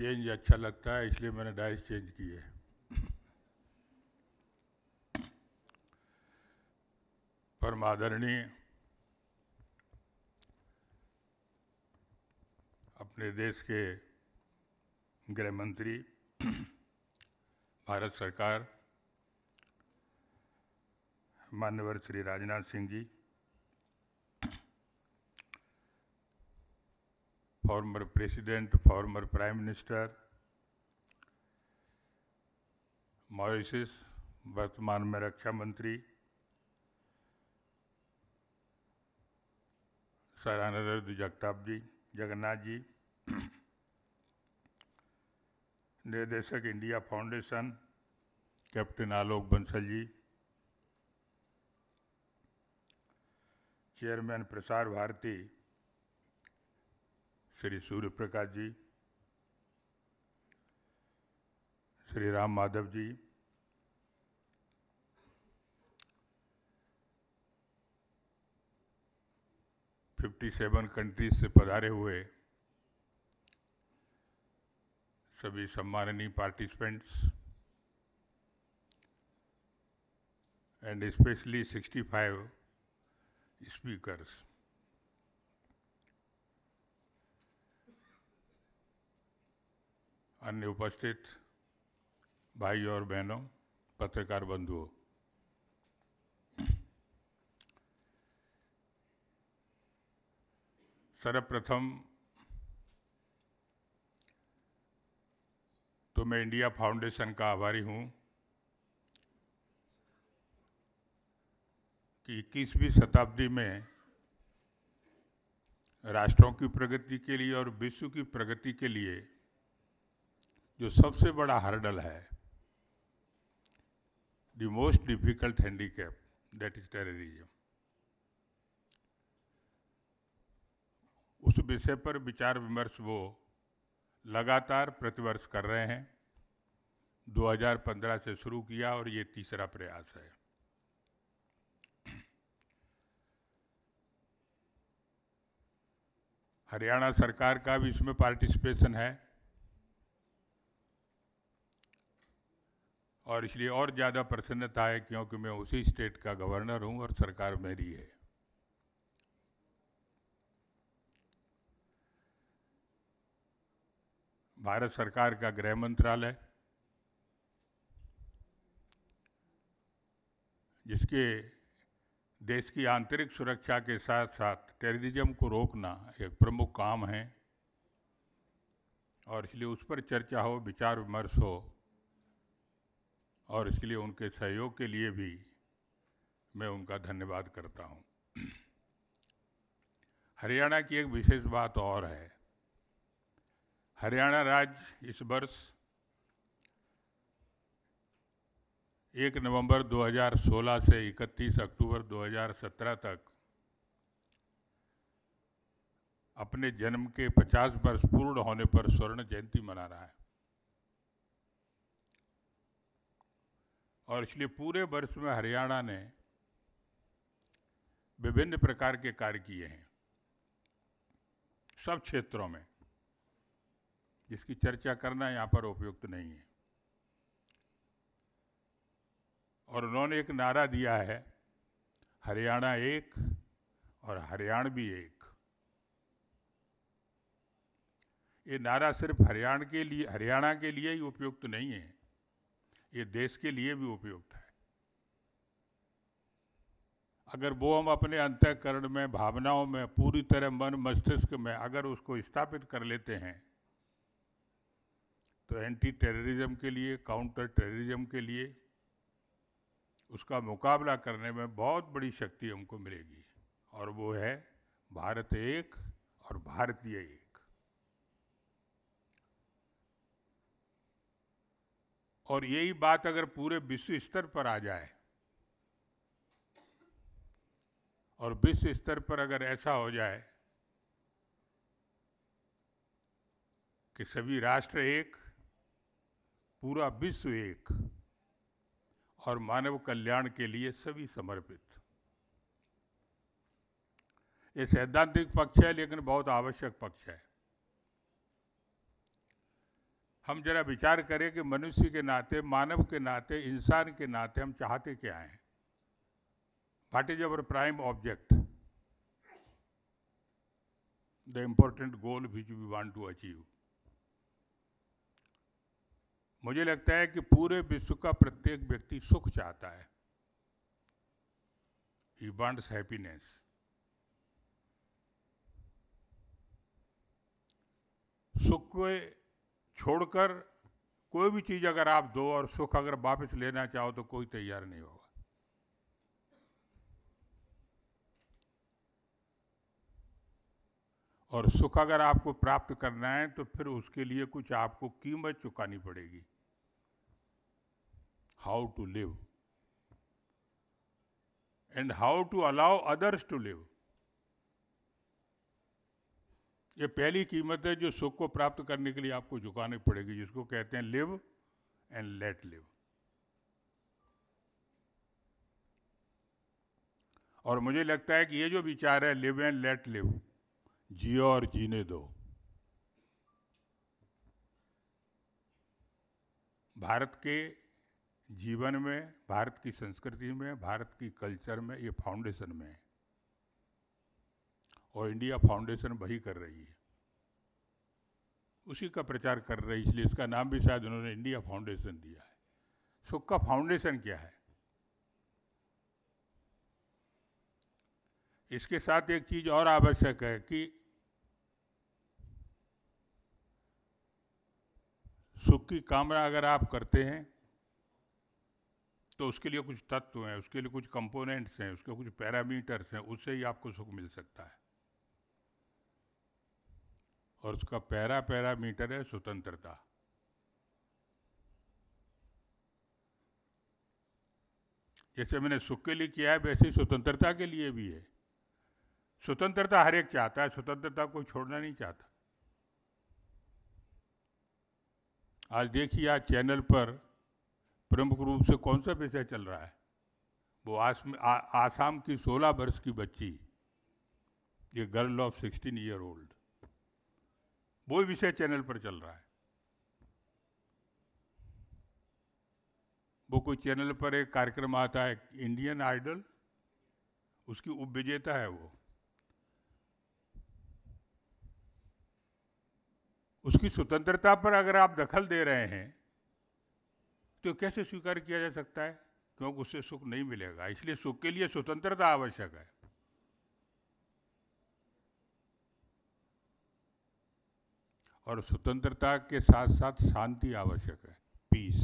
change अच्छा लगता है इसलिए मैंने डाइस चेंज की है परम आदरणीय अपने देश के गृह मंत्री भारत सरकार मान्यवर Shri Rajnath Singh ji former president, former prime minister, Mauritius वर्तमान में रक्षा मंत्री सरानरद जगताप जी जगन्नाथ जी निर्देशक India foundation captain Alok Bansal ji chairman Prasar Bharati Shri Surya Prakash ji Shri Ram Madhav ji fifty seven countries से पधारे हुए सभी सम्माननीय participants and specially sixty five speakers अन्य उपस्थित भाई और बहनों पत्रकार बंधुओं सर्वप्रथम तो मैं इंडिया फाउंडेशन का आभारी हूँ कि इक्कीसवीं शताब्दी में राष्ट्रों की प्रगति के लिए और विश्व की प्रगति के लिए जो सबसे बड़ा हर्डल है the most difficult handicap that is terrorism उस विषय पर विचार विमर्श वो लगातार प्रतिवर्ष कर रहे हैं 2015 से शुरू किया और ये तीसरा प्रयास है हरियाणा सरकार का भी इसमें पार्टिसिपेशन है और इसलिए और ज़्यादा प्रसन्नता है क्योंकि मैं उसी स्टेट का गवर्नर हूँ और सरकार मेरी है भारत सरकार का गृह मंत्रालय जिसके देश की आंतरिक सुरक्षा के साथ साथ टेररिज्म को रोकना एक प्रमुख काम है और इसलिए उस पर चर्चा हो विचार विमर्श हो और इसके लिए उनके सहयोग के लिए भी मैं उनका धन्यवाद करता हूँ हरियाणा की एक विशेष बात और है हरियाणा राज्य इस वर्ष एक नवंबर 2016 से 31 अक्टूबर 2017 तक अपने जन्म के 50 वर्ष पूर्ण होने पर स्वर्ण जयंती मना रहा है और इसलिए पूरे वर्ष में हरियाणा ने विभिन्न प्रकार के कार्य किए हैं सब क्षेत्रों में जिसकी चर्चा करना यहाँ पर उपयुक्त नहीं है और उन्होंने एक नारा दिया है हरियाणा एक और हरियाणा भी एक ये नारा सिर्फ हरियाणा के लिए हरियाणा के लिए ही उपयुक्त नहीं है ये देश के लिए भी उपयुक्त है अगर वो हम अपने अंतकरण में भावनाओं में पूरी तरह मन मस्तिष्क में अगर उसको स्थापित कर लेते हैं तो एंटी टेररिज्म के लिए काउंटर टेररिज्म के लिए उसका मुकाबला करने में बहुत बड़ी शक्ति हमको मिलेगी और वो है भारत एक और भारतीय एक और यही बात अगर पूरे विश्व स्तर पर आ जाए और विश्व स्तर पर अगर ऐसा हो जाए कि सभी राष्ट्र एक पूरा विश्व एक और मानव कल्याण के लिए सभी समर्पित ये सैद्धांतिक पक्ष है लेकिन बहुत आवश्यक पक्ष है हम जरा विचार करें कि मनुष्य के नाते मानव के नाते इंसान के नाते हम चाहते क्या हैं what is our prime object the important goal which we want to achieve मुझे लगता है कि पूरे विश्व का प्रत्येक व्यक्ति सुख चाहता है ही वांट्स हैप्पीनेस सुख के छोड़कर कोई भी चीज़ अगर आप दो और सुख अगर वापस लेना चाहो तो कोई तैयार नहीं होगा और सुख अगर आपको प्राप्त करना है तो फिर उसके लिए कुछ आपको कीमत चुकानी पड़ेगी how to live and how to allow others to live ये पहली कीमत है जो सुख को प्राप्त करने के लिए आपको झुकानी पड़ेगी जिसको कहते हैं लिव एंड लेट लिव और मुझे लगता है कि ये जो विचार है लिव एंड लेट लिव जियो और जीने दो भारत के जीवन में भारत की संस्कृति में भारत की कल्चर में ये फाउंडेशन में है और इंडिया फाउंडेशन वही कर रही है उसी का प्रचार कर रही है इसलिए इसका नाम भी शायद उन्होंने इंडिया फाउंडेशन दिया है सुख का फाउंडेशन क्या है इसके साथ एक चीज और आवश्यक है कि सुख की कामना अगर आप करते हैं तो उसके लिए कुछ तत्व हैं उसके लिए कुछ कंपोनेंट्स हैं उसके कुछ पैरामीटर्स हैं उससे ही आपको सुख मिल सकता है और उसका पैरा पैरामीटर है स्वतंत्रता जैसे मैंने सुख के लिए किया है वैसे ही स्वतंत्रता के लिए भी है स्वतंत्रता हर एक चाहता है स्वतंत्रता को छोड़ना नहीं चाहता आज देखिए आज चैनल पर प्रमुख रूप से कौन सा विषय चल रहा है वो आस, आ, आसाम की 16 वर्ष की बच्ची ये गर्ल ऑफ 16 ईयर ओल्ड वो विषय चैनल पर चल रहा है वो कोई चैनल पर एक कार्यक्रम आता है इंडियन आइडल उसकी उप विजेता है वो उसकी स्वतंत्रता पर अगर आप दखल दे रहे हैं तो कैसे स्वीकार किया जा सकता है क्योंकि उससे सुख नहीं मिलेगा इसलिए सुख के लिए स्वतंत्रता आवश्यक है और स्वतंत्रता के साथ साथ शांति आवश्यक है पीस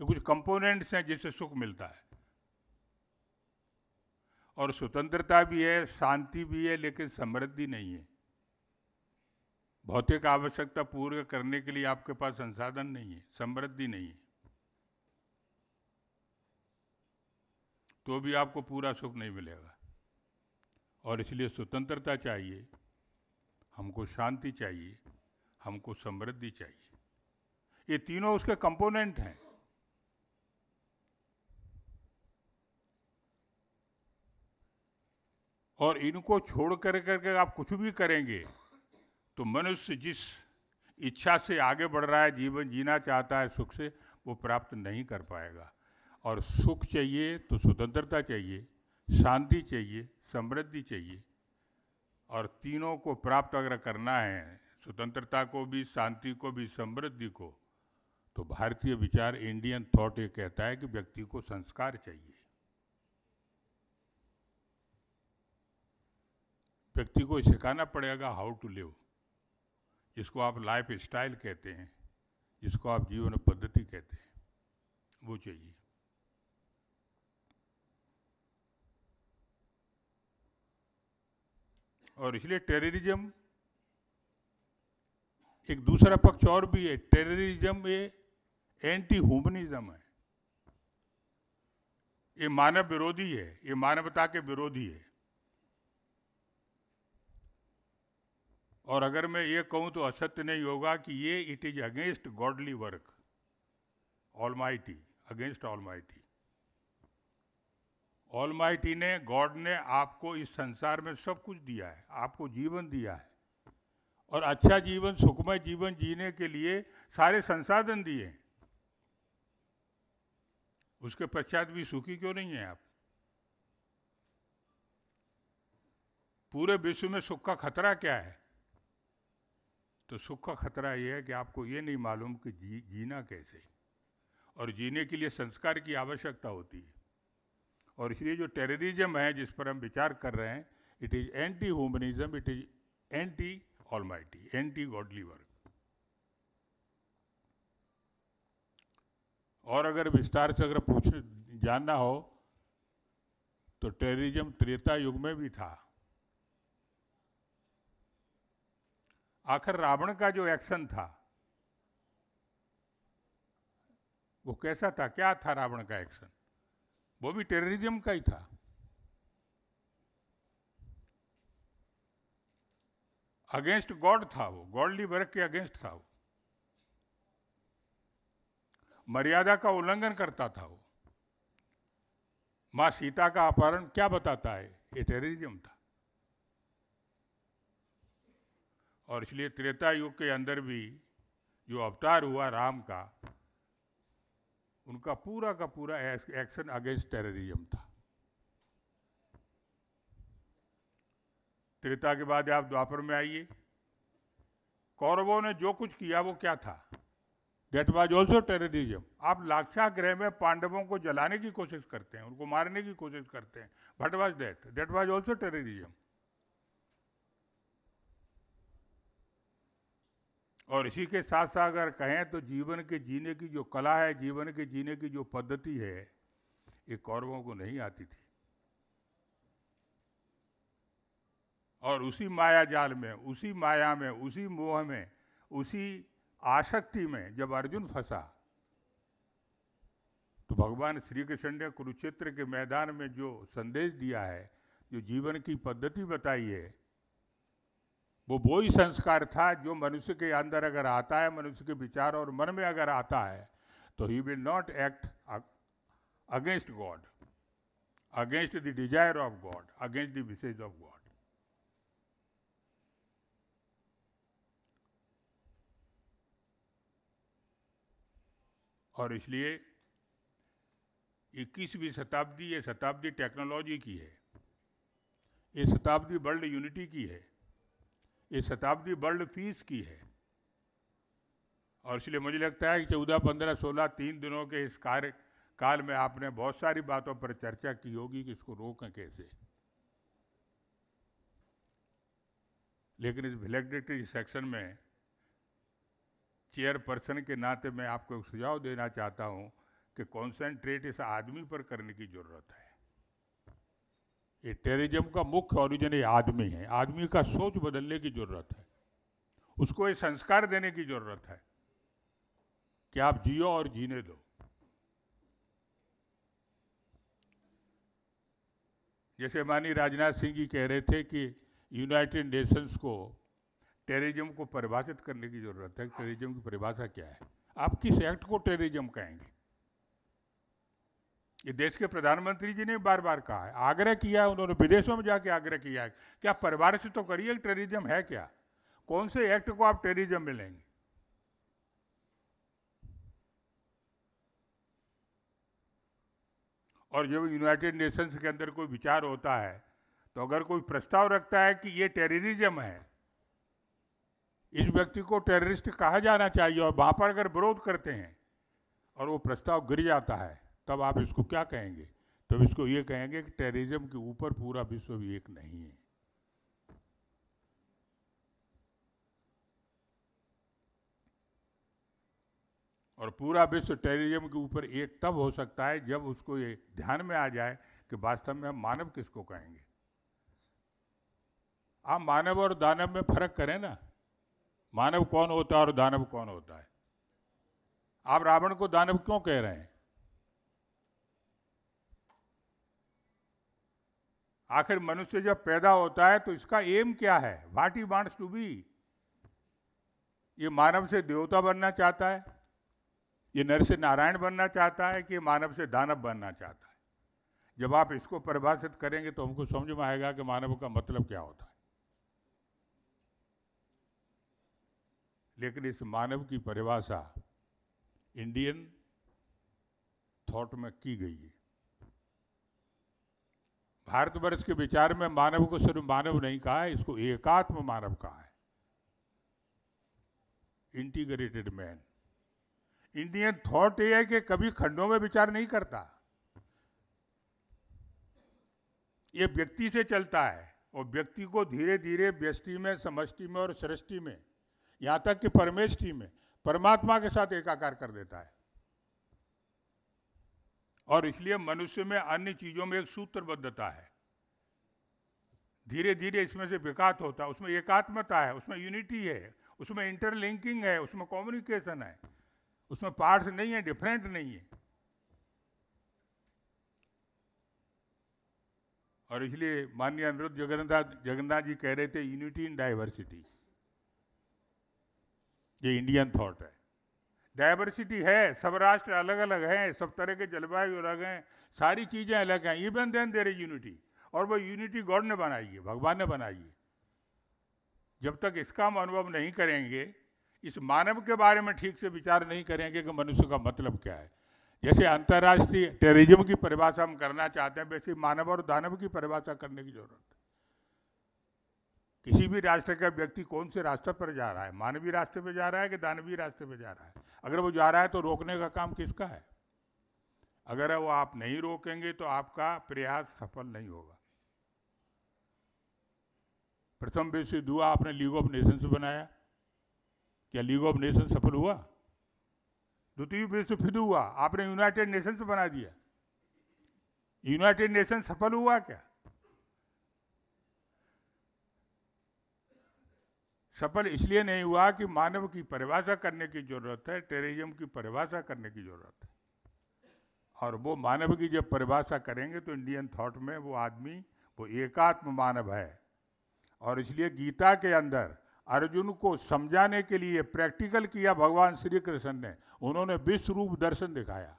ये कुछ कंपोनेंट्स हैं जिससे सुख मिलता है और स्वतंत्रता भी है शांति भी है लेकिन समृद्धि नहीं है भौतिक आवश्यकता पूर्ण करने के लिए आपके पास संसाधन नहीं है समृद्धि नहीं है तो भी आपको पूरा सुख नहीं मिलेगा और इसलिए स्वतंत्रता चाहिए हमको शांति चाहिए हमको समृद्धि चाहिए ये तीनों उसके कंपोनेंट हैं और इनको छोड़ कर करके आप कुछ भी करेंगे तो मनुष्य जिस इच्छा से आगे बढ़ रहा है जीवन जीना चाहता है सुख से वो प्राप्त नहीं कर पाएगा और सुख चाहिए तो स्वतंत्रता चाहिए शांति चाहिए समृद्धि चाहिए और तीनों को प्राप्त अगर करना है स्वतंत्रता को भी शांति को भी समृद्धि को तो भारतीय विचार इंडियन थॉट ये कहता है कि व्यक्ति को संस्कार चाहिए व्यक्ति को सिखाना पड़ेगा हाउ टू लिव जिसको आप लाइफ स्टाइल कहते हैं जिसको आप जीवन पद्धति कहते हैं वो चाहिए और इसलिए टेररिज्म एक दूसरा पक्ष और भी है टेररिज्म ये एंटी ह्यूमनिज्म है ये मानव विरोधी है ये मानवता के विरोधी है और अगर मैं ये कहूं तो असत्य नहीं होगा कि ये it is against godly work almighty against almighty mighty ने गॉड ने आपको इस संसार में सब कुछ दिया है आपको जीवन दिया है और अच्छा जीवन सुखमय जीवन जीने के लिए सारे संसाधन दिए उसके पश्चात भी सुखी क्यों नहीं है आप पूरे विश्व में सुख का खतरा क्या है तो सुख का खतरा यह है कि आपको ये नहीं मालूम कि जी जीना कैसे और जीने के लिए संस्कार की आवश्यकता होती है और इसलिए जो टेररिज्म है जिस पर हम विचार कर रहे हैं it is anti humanism it is anti almighty anti godly work और अगर विस्तार से अगर पूछ जानना हो तो टेररिज्म त्रेता युग में भी था आखिर रावण का जो एक्शन था वो कैसा था क्या था रावण का एक्शन वो भी टेररिज्म का ही था अगेंस्ट गॉड था वो गॉडली वर्क के अगेंस्ट था वो मर्यादा का उल्लंघन करता था वो मां सीता का अपहरण क्या बताता है ये टेररिज्म था और इसलिए त्रेता युग के अंदर भी जो अवतार हुआ राम का उनका पूरा का पूरा एक्शन अगेंस्ट टेररिज्म था त्रेता के बाद आप द्वापर में आइए कौरवों ने जो कुछ किया वो क्या था देट वॉज ऑल्सो टेररिज्म आप लाक्षा ग्रह में पांडवों को जलाने की कोशिश करते हैं उनको मारने की कोशिश करते हैं but was that that was also terrorism और इसी के साथ साथ अगर कहें तो जीवन के जीने की जो कला है जीवन के जीने की जो पद्धति है ये कौरवों को नहीं आती थी और उसी माया जाल में उसी माया में उसी मोह में उसी आसक्ति में जब अर्जुन फंसा तो भगवान श्री कृष्ण ने कुरुक्षेत्र के मैदान में जो संदेश दिया है जो जीवन की पद्धति बताई है वो वो ही संस्कार था जो मनुष्य के अंदर अगर आता है मनुष्य के विचार और मन में अगर आता है तो he will not act against God against the desire of God against the wishes of God और इसलिए 21वीं शताब्दी ये शताब्दी टेक्नोलॉजी की है ये शताब्दी वर्ल्ड यूनिटी की है ये शताब्दी वर्ल्ड फीस की है और इसलिए मुझे लगता है कि चौदह पंद्रह सोलह तीन दिनों के इस कार्य काल में आपने बहुत सारी बातों पर चर्चा की होगी कि इसको रोकें कैसे लेकिन इस भिलेक्टेटरी सेक्शन में चेयरपर्सन के नाते मैं आपको एक सुझाव देना चाहता हूं कि कॉन्सेंट्रेट इस आदमी पर करने की ज़रूरत है ये टेररिज्म का मुख्य ऑरिजिन ये आदमी है आदमी का सोच बदलने की ज़रूरत है उसको ये संस्कार देने की ज़रूरत है कि आप जियो और जीने दो जैसे मानी राजनाथ सिंह जी कह रहे थे कि यूनाइटेड नेशंस को टेररिज्म को परिभाषित करने की ज़रूरत है टेररिज्म की परिभाषा क्या है आप किस एक्ट को टेररिज्म कहेंगे ये देश के प्रधानमंत्री जी ने बार बार कहा है आग्रह किया है उन्होंने विदेशों में जाके आग्रह किया है क्या परिवार से तो करिए टेररिज्म है क्या कौन से एक्ट को आप टेररिज्म में लेंगे और जब यूनाइटेड नेशंस के अंदर कोई विचार होता है तो अगर कोई प्रस्ताव रखता है कि ये टेररिज्म है इस व्यक्ति को टेररिस्ट कहा जाना चाहिए और वहां पर अगर विरोध करते हैं और वो प्रस्ताव गिर जाता है तब आप इसको क्या कहेंगे तब इसको ये कहेंगे कि टेररिज्म के ऊपर पूरा विश्व भी एक नहीं है और पूरा विश्व टेररिज्म के ऊपर एक तब हो सकता है जब उसको ये ध्यान में आ जाए कि वास्तव में हम मानव किसको कहेंगे आप मानव और दानव में फर्क करें ना मानव कौन होता है और दानव कौन होता है आप रावण को दानव क्यों कह रहे हैं आखिर मनुष्य जब पैदा होता है तो इसका एम क्या है what he wants to be ये मानव से देवता बनना चाहता है ये नर से नारायण बनना चाहता है कि मानव से दानव बनना चाहता है जब आप इसको परिभाषित करेंगे तो हमको समझ में आएगा कि मानव का मतलब क्या होता है लेकिन इस मानव की परिभाषा इंडियन थॉट में की गई है भारतवर्ष के विचार में मानव को सिर्फ मानव नहीं कहा है इसको एकात्म मानव कहा है इंटीग्रेटेड मैन इंडियन थॉट ये है कि कभी खंडों में विचार नहीं करता ये व्यक्ति से चलता है और व्यक्ति को धीरे धीरे व्यस्टि में समष्टि में और सृष्टि में यहाँ तक कि परमेष्टि में परमात्मा के साथ एकाकार कर देता है और इसलिए मनुष्य में अन्य चीज़ों में एक सूत्रबद्धता है धीरे धीरे इसमें से विकास होता है उसमें एकात्मता है उसमें यूनिटी है उसमें इंटरलिंकिंग है उसमें कम्युनिकेशन है उसमें पार्ट्स नहीं है डिफरेंट नहीं है और इसलिए माननीय अनिरुद्ध जगन्नाथ जगन्नाथ जी कह रहे थे यूनिटी इन डाइवर्सिटी ये इंडियन थॉट है डाइवर्सिटी है सब राष्ट्र अलग अलग हैं सब तरह के जलवायु अलग हैं सारी चीज़ें अलग हैं even then there is unity और वो यूनिटी गॉड ने बनाई है भगवान ने बनाई है जब तक इसका हम अनुभव नहीं करेंगे इस मानव के बारे में ठीक से विचार नहीं करेंगे कि मनुष्य का मतलब क्या है जैसे अंतर्राष्ट्रीय टेररिज्म की परिभाषा हम करना चाहते हैं वैसे मानव और दानव की परिभाषा करने की जरूरत है किसी भी राष्ट्र का व्यक्ति कौन से रास्ते पर जा रहा है मानवीय रास्ते पर जा रहा है कि दानवीय रास्ते पर जा रहा है अगर वो जा रहा है तो रोकने का काम किसका है अगर वो आप नहीं रोकेंगे तो आपका प्रयास सफल नहीं होगा प्रथम विश्व युद्ध हुआ आपने लीग ऑफ नेशंस बनाया क्या लीग ऑफ नेशंस सफल हुआ द्वितीय विश्व युद्ध हुआ आपने यूनाइटेड नेशंस बना दिया यूनाइटेड नेशन सफल हुआ क्या सफल इसलिए नहीं हुआ कि मानव की परिभाषा करने की जरूरत है टेररिज्म की परिभाषा करने की जरूरत है और वो मानव की जब परिभाषा करेंगे तो इंडियन थॉट में वो आदमी वो एकात्म मानव है और इसलिए गीता के अंदर अर्जुन को समझाने के लिए प्रैक्टिकल किया भगवान श्री कृष्ण ने उन्होंने विश्व रूप दर्शन दिखाया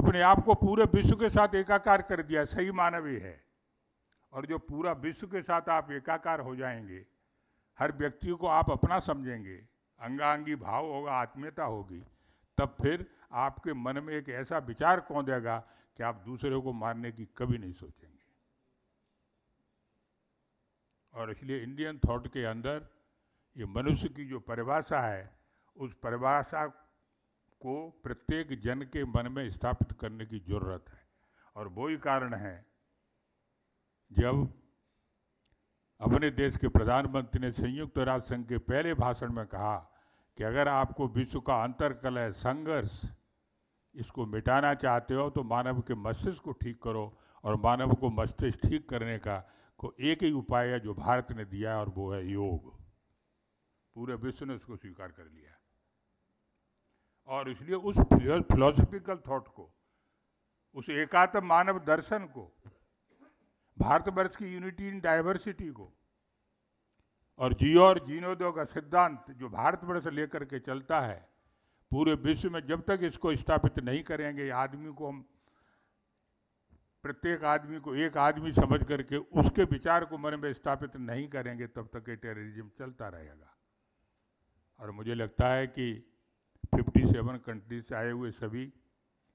अपने आप को पूरे विश्व के साथ एकाकार कर दिया सही मानव ही है और जो पूरा विश्व के साथ आप एकाकार हो जाएंगे हर व्यक्ति को आप अपना समझेंगे अंगांगी भाव होगा आत्मीयता होगी तब फिर आपके मन में एक ऐसा विचार कौन देगा कि आप दूसरे को मारने की कभी नहीं सोचेंगे और इसलिए इंडियन थॉट के अंदर ये मनुष्य की जो परिभाषा है उस परिभाषा को प्रत्येक जन के मन में स्थापित करने की जरूरत है और वो ही कारण है जब अपने देश के प्रधानमंत्री ने संयुक्त राष्ट्र संघ के पहले भाषण में कहा कि अगर आपको विश्व का कलय संघर्ष इसको मिटाना चाहते हो तो मानव के मस्तिष्क को ठीक करो और मानव को मस्तिष्क ठीक करने का को एक ही उपाय है जो भारत ने दिया और वो है योग पूरे विश्व ने उसको स्वीकार कर लिया और इसलिए उस फिलोसफिकल थॉट को उस एकात्म मानव दर्शन को भारतवर्ष की यूनिटी इन डाइवर्सिटी को और जियो और जीनोदो का सिद्धांत जो भारतवर्ष लेकर के चलता है पूरे विश्व में जब तक इसको स्थापित नहीं करेंगे आदमी को हम प्रत्येक आदमी को एक आदमी समझ करके उसके विचार को मन में स्थापित नहीं करेंगे तब तक ये टेररिज्म चलता रहेगा और मुझे लगता है कि 57 कंट्री से आए हुए सभी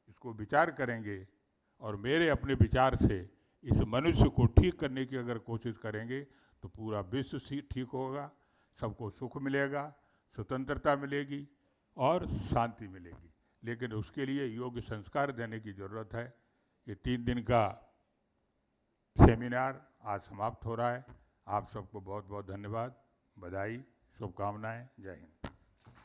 इसको विचार करेंगे और मेरे अपने विचार से इस मनुष्य को ठीक करने की अगर कोशिश करेंगे तो पूरा विश्व ठीक होगा सबको सुख मिलेगा स्वतंत्रता मिलेगी और शांति मिलेगी लेकिन उसके लिए योग्य संस्कार देने की ज़रूरत है ये तीन दिन का सेमिनार आज समाप्त हो रहा है आप सबको बहुत बहुत धन्यवाद बधाई शुभकामनाएँ जय हिंद